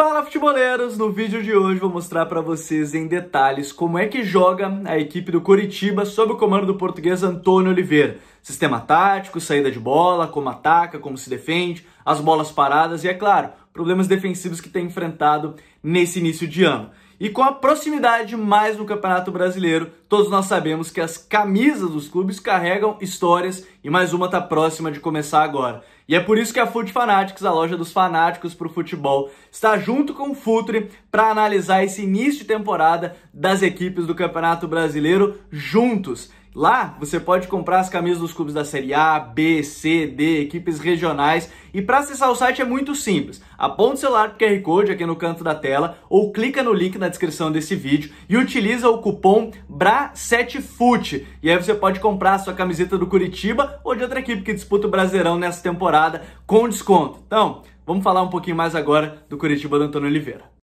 Fala futeboleros! No vídeo de hoje vou mostrar para vocês em detalhes como é que joga a equipe do Coritiba sob o comando do português Antônio Oliveira. Sistema tático, saída de bola, como ataca, como se defende, as bolas paradas e, é claro, problemas defensivos que tem enfrentado nesse início de ano. E com a proximidade mais no Campeonato Brasileiro, todos nós sabemos que as camisas dos clubes carregam histórias e mais uma está próxima de começar agora. E é por isso que a Foot Fanatics, a loja dos fanáticos para o futebol, está junto com o Futre para analisar esse início de temporada das equipes do Campeonato Brasileiro juntos. Lá você pode comprar as camisas dos clubes da Série A, B, C, D, equipes regionais. E para acessar o site é muito simples. Aponta o celular pro QR Code aqui no canto da tela ou clica no link na descrição desse vídeo e utiliza o cupom BRA7FUT. E aí você pode comprar a sua camiseta do Curitiba ou de outra equipe que disputa o Brasileirão nessa temporada com desconto. Então, vamos falar um pouquinho mais agora do Curitiba do Antônio Oliveira.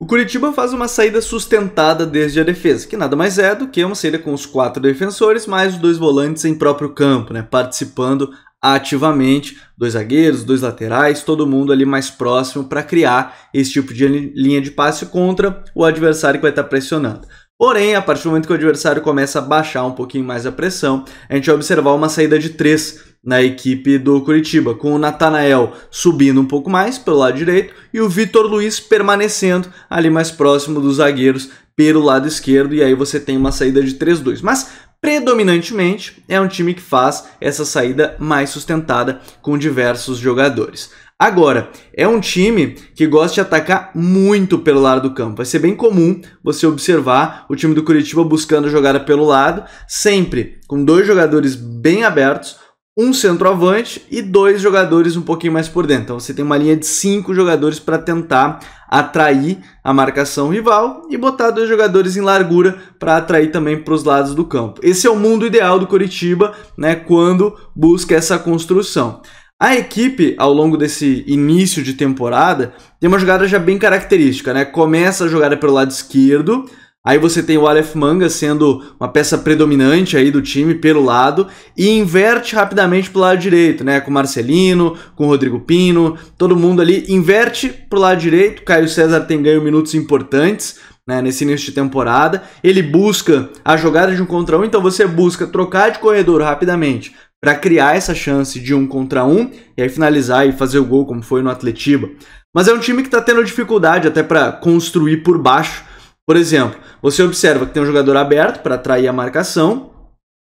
O Curitiba faz uma saída sustentada desde a defesa, que nada mais é do que uma saída com os quatro defensores, mais os dois volantes em próprio campo, né, participando ativamente, dois zagueiros, dois laterais, todo mundo ali mais próximo para criar esse tipo de linha de passe contra o adversário que vai estar tá pressionando. Porém, a partir do momento que o adversário começa a baixar um pouquinho mais a pressão, a gente vai observar uma saída de três na equipe do Curitiba, com o Natanael subindo um pouco mais pelo lado direito e o Vitor Luiz permanecendo ali mais próximo dos zagueiros pelo lado esquerdo, e aí você tem uma saída de 3-2. Mas predominantemente é um time que faz essa saída mais sustentada com diversos jogadores. Agora, é um time que gosta de atacar muito pelo lado do campo. Vai ser bem comum você observar o time do Curitiba buscando a jogada pelo lado, sempre com dois jogadores bem abertos, um centroavante e dois jogadores um pouquinho mais por dentro. Então você tem uma linha de cinco jogadores para tentar atrair a marcação rival e botar dois jogadores em largura para atrair também para os lados do campo. Esse é o mundo ideal do Coritiba, né, quando busca essa construção. A equipe, ao longo desse início de temporada, tem uma jogada já bem característica, né? Começa a jogada pelo lado esquerdo, Aí você tem o Aleph Manga sendo uma peça predominante aí do time pelo lado e inverte rapidamente pro lado direito, né? Com Marcelino, com Rodrigo Pino, todo mundo ali inverte pro lado direito. Caio César tem ganho minutos importantes, né, nesse início de temporada. Ele busca a jogada de um contra um, então você busca trocar de corredor rapidamente para criar essa chance de um contra um e aí finalizar e fazer o gol como foi no Atletiba. Mas é um time que está tendo dificuldade até para construir por baixo. Por exemplo, você observa que tem um jogador aberto para atrair a marcação,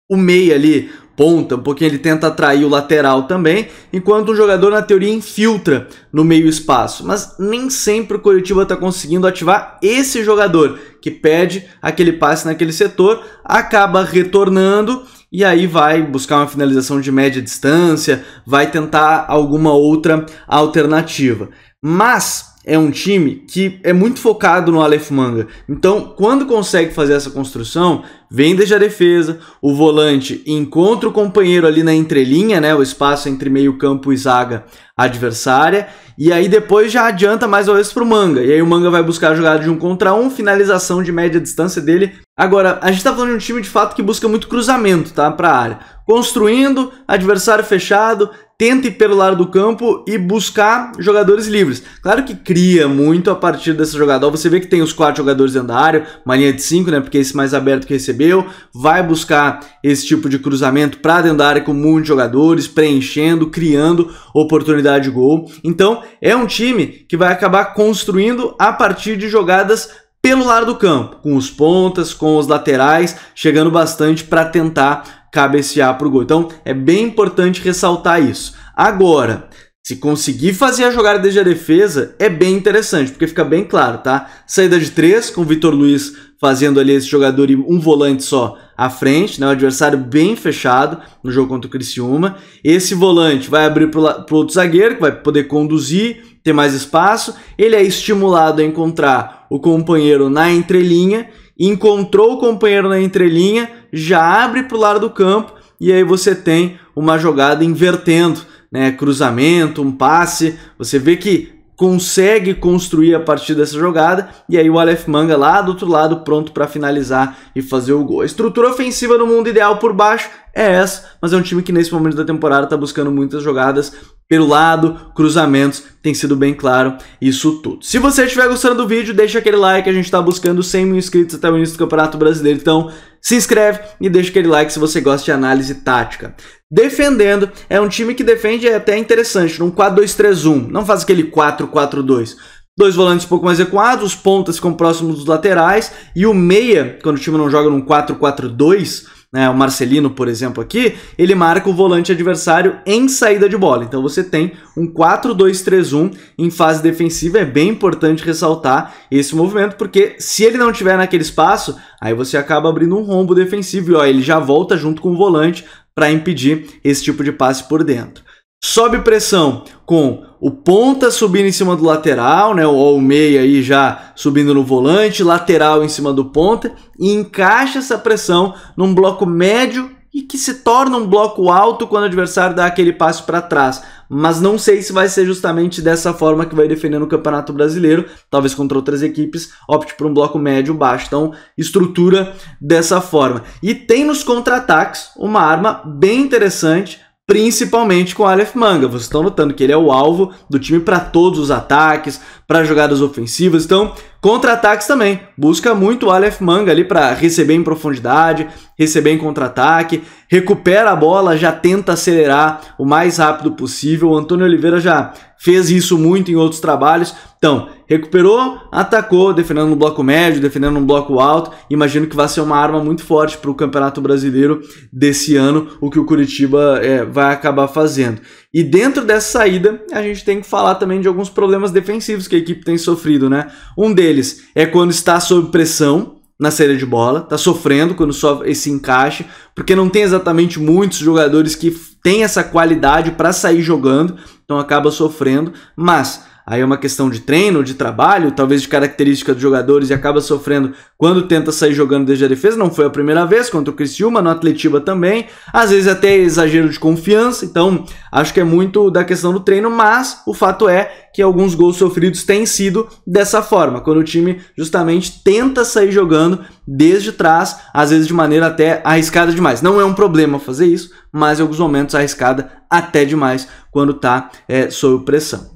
o meia ali, ponta, um pouquinho ele tenta atrair o lateral também, enquanto o jogador na teoria infiltra no meio espaço, mas nem sempre o Curitiba está conseguindo ativar esse jogador que pede aquele passe naquele setor, acaba retornando e aí vai buscar uma finalização de média distância, vai tentar alguma outra alternativa. Mas é um time que é muito focado no Aleph Manga. Então, quando consegue fazer essa construção, vem desde a defesa, o volante encontra o companheiro ali na entrelinha, né, o espaço entre meio-campo e zaga adversária, e aí depois já adianta mais uma vez o Manga. E aí o Manga vai buscar a jogada de um contra um, finalização de média distância dele. Agora, a gente está falando de um time de fato que busca muito cruzamento, tá, a área. Construindo, adversário fechado, tenta ir pelo lado do campo e buscar jogadores livres. Claro que cria muito a partir dessa jogada. Ó, você vê que tem os quatro jogadores dentro da área, uma linha de cinco, né? Porque esse mais aberto que recebeu vai buscar esse tipo de cruzamento para dentro da área com muitos jogadores, preenchendo, criando oportunidade de gol. Então, é um time que vai acabar construindo a partir de jogadas pelo lado do campo, com os pontas, com os laterais, chegando bastante para tentar cabecear para o gol. Então é bem importante ressaltar isso. Agora, se conseguir fazer a jogada desde a defesa, é bem interessante, porque fica bem claro, tá? Saída de três, com o Vitor Luiz fazendo ali esse jogador e um volante só à frente, né? O adversário bem fechado no jogo contra o Criciúma. Esse volante vai abrir para o outro zagueiro, que vai poder conduzir, ter mais espaço. Ele é estimulado a encontrar o companheiro na entrelinha. Encontrou o companheiro na entrelinha, já abre para o lado do campo e aí você tem uma jogada invertendo, né? Cruzamento, um passe. Você vê que consegue construir a partir dessa jogada e aí o Aleph Manga lá do outro lado pronto para finalizar e fazer o gol. A estrutura ofensiva no mundo ideal por baixo é essa, mas é um time que nesse momento da temporada está buscando muitas jogadas pelo lado, cruzamentos, tem sido bem claro isso tudo. Se você estiver gostando do vídeo, deixa aquele like, a gente está buscando 100 mil inscritos até o início do Campeonato Brasileiro, então se inscreve e deixa aquele like se você gosta de análise tática. Defendendo, é um time que defende é até interessante, num 4-2-3-1, não faz aquele 4-4-2. Dois volantes um pouco mais equados, os pontas ficam próximos dos laterais e o meia, quando o time não joga num 4-4-2, né, o Marcelino, por exemplo, aqui, ele marca o volante adversário em saída de bola. Então você tem um 4-2-3-1 em fase defensiva. É bem importante ressaltar esse movimento, porque se ele não tiver naquele espaço, aí você acaba abrindo um rombo defensivo e ó, ele já volta junto com o volante para impedir esse tipo de passe por dentro. Sobe pressão com o ponta subindo em cima do lateral, né? Ou o meia aí já subindo no volante, lateral em cima do ponta e encaixa essa pressão num bloco médio e que se torna um bloco alto quando o adversário dá aquele passo para trás. Mas não sei se vai ser justamente dessa forma que vai defender no Campeonato Brasileiro. Talvez contra outras equipes opte por um bloco médio baixo. Então, estrutura dessa forma. E tem nos contra-ataques uma arma bem interessante principalmente com o Aleph Manga. Vocês estão notando que ele é o alvo do time para todos os ataques, para jogadas ofensivas. Então, Contra-ataques também. Busca muito o Aleph Manga ali para receber em profundidade, receber em contra-ataque, recupera a bola, já tenta acelerar o mais rápido possível. O Antônio Oliveira já fez isso muito em outros trabalhos. Então, recuperou, atacou, defendendo no bloco médio, defendendo no bloco alto. Imagino que vai ser uma arma muito forte para o Campeonato Brasileiro desse ano, o que o Curitiba é, vai acabar fazendo. E dentro dessa saída, a gente tem que falar também de alguns problemas defensivos que a equipe tem sofrido, né? Um deles é quando está sob pressão na série de bola, está sofrendo quando sofre esse encaixe, porque não tem exatamente muitos jogadores que têm essa qualidade para sair jogando, então acaba sofrendo, mas aí é uma questão de treino, de trabalho, talvez de característica dos jogadores e acaba sofrendo quando tenta sair jogando desde a defesa. Não foi a primeira vez contra o Criciúma, no Atletiba também. Às vezes é até exagero de confiança, então acho que é muito da questão do treino, mas o fato é que alguns gols sofridos têm sido dessa forma, quando o time justamente tenta sair jogando desde trás, às vezes de maneira até arriscada demais. Não é um problema fazer isso, mas em alguns momentos arriscada até demais quando está é, eh, sob pressão.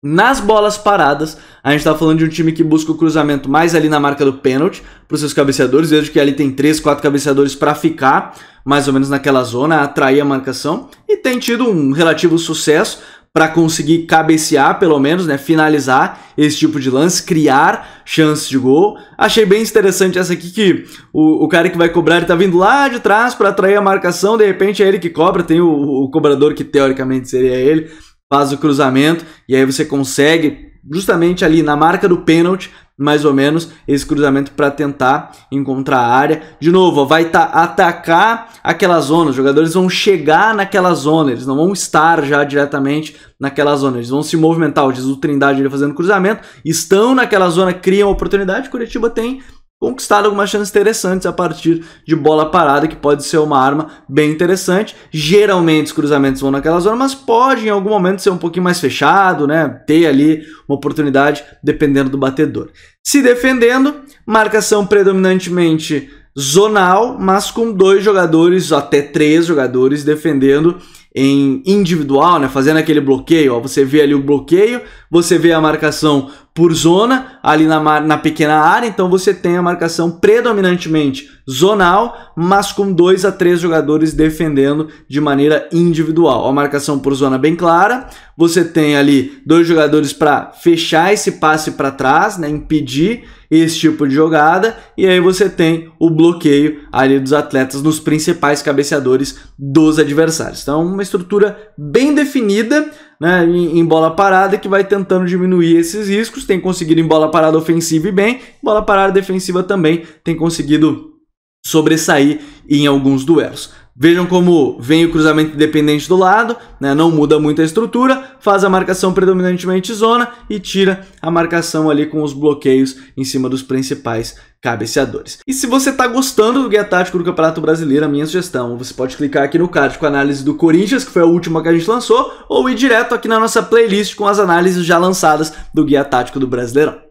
Nas bolas paradas, a gente está falando de um time que busca o cruzamento mais ali na marca do pênalti para os seus cabeceadores. Vejo que ali tem 3, 4 cabeceadores para ficar mais ou menos naquela zona, atrair a marcação e tem tido um relativo sucesso para conseguir cabecear, pelo menos, né, finalizar esse tipo de lance, criar chances de gol. Achei bem interessante essa aqui que o, o cara que vai cobrar está vindo lá de trás para atrair a marcação, de repente é ele que cobra, tem o, o cobrador que teoricamente seria ele faz o cruzamento e aí você consegue justamente ali na marca do pênalti, mais ou menos, esse cruzamento para tentar encontrar a área. De novo, vai tá, atacar aquela zona, os jogadores vão chegar naquela zona, eles não vão estar já diretamente naquela zona, eles vão se movimentar. O Jesus Trindade ele fazendo cruzamento, estão naquela zona, criam oportunidade. Curitiba tem conquistado algumas chances interessantes a partir de bola parada, que pode ser uma arma bem interessante. Geralmente os cruzamentos vão naquela zona, mas pode em algum momento ser um pouquinho mais fechado, né? Ter ali uma oportunidade dependendo do batedor. Se defendendo, marcação predominantemente zonal, mas com dois jogadores, até três jogadores defendendo em individual, né, fazendo aquele bloqueio, ó, você vê ali o bloqueio, você vê a marcação por zona ali na, na pequena área, então você tem a marcação predominantemente zonal, mas com dois a três jogadores defendendo de maneira individual. A marcação por zona bem clara, você tem ali dois jogadores para fechar esse passe para trás, né, impedir esse tipo de jogada, e aí você tem o bloqueio ali dos atletas nos principais cabeceadores dos adversários. Então, uma estrutura bem definida né, em, em, bola parada que vai tentando diminuir esses riscos. Tem conseguido em bola parada ofensiva e bem, bola parada defensiva também tem conseguido sobressair em alguns duelos. Vejam como vem o cruzamento independente do lado, né, não muda muito a estrutura, faz a marcação predominantemente zona e tira a marcação ali com os bloqueios em cima dos principais cabeceadores. E se você está gostando do guia tático do Campeonato Brasileiro, a minha sugestão, você pode clicar aqui no card com a análise do Corinthians, que foi a última que a gente lançou, ou ir direto aqui na nossa playlist com as análises já lançadas do guia tático do Brasileirão.